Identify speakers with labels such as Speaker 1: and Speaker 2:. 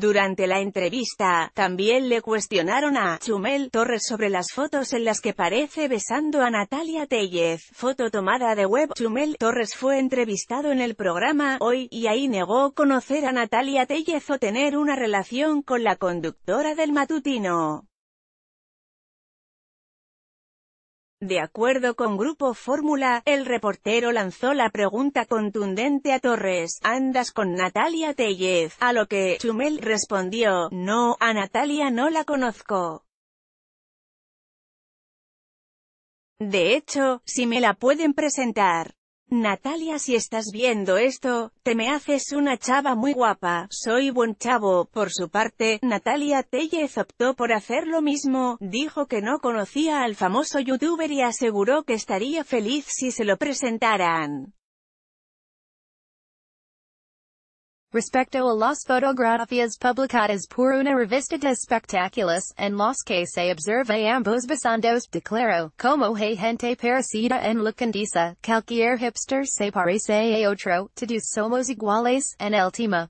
Speaker 1: Durante la entrevista, también le cuestionaron a Chumel Torres sobre las fotos en las que parece besando a Natalia Tellez. Foto tomada de web. Chumel Torres fue entrevistado en el programa Hoy, y ahí negó
Speaker 2: conocer a Natalia Tellez o tener una relación con la conductora del matutino. De acuerdo con Grupo Fórmula, el reportero lanzó la pregunta contundente a Torres, ¿andas con
Speaker 1: Natalia
Speaker 2: Tellez? A lo que, Chumel respondió, no, a Natalia no la conozco. De hecho, si me la pueden presentar. Natalia si estás viendo esto, te me haces una chava
Speaker 1: muy guapa, soy buen chavo. Por su parte, Natalia Tellez optó por hacer
Speaker 2: lo mismo, dijo que no conocía al famoso youtuber y aseguró que estaría feliz si se lo presentaran.
Speaker 3: Respecto a las fotografías publicadas por una revista de espectáculos, en
Speaker 4: los que se observa ambos besandos, declaro, como hay gente parecida en la
Speaker 3: condesa, cualquier hipster se parece a otro, todos somos iguales, en el tema.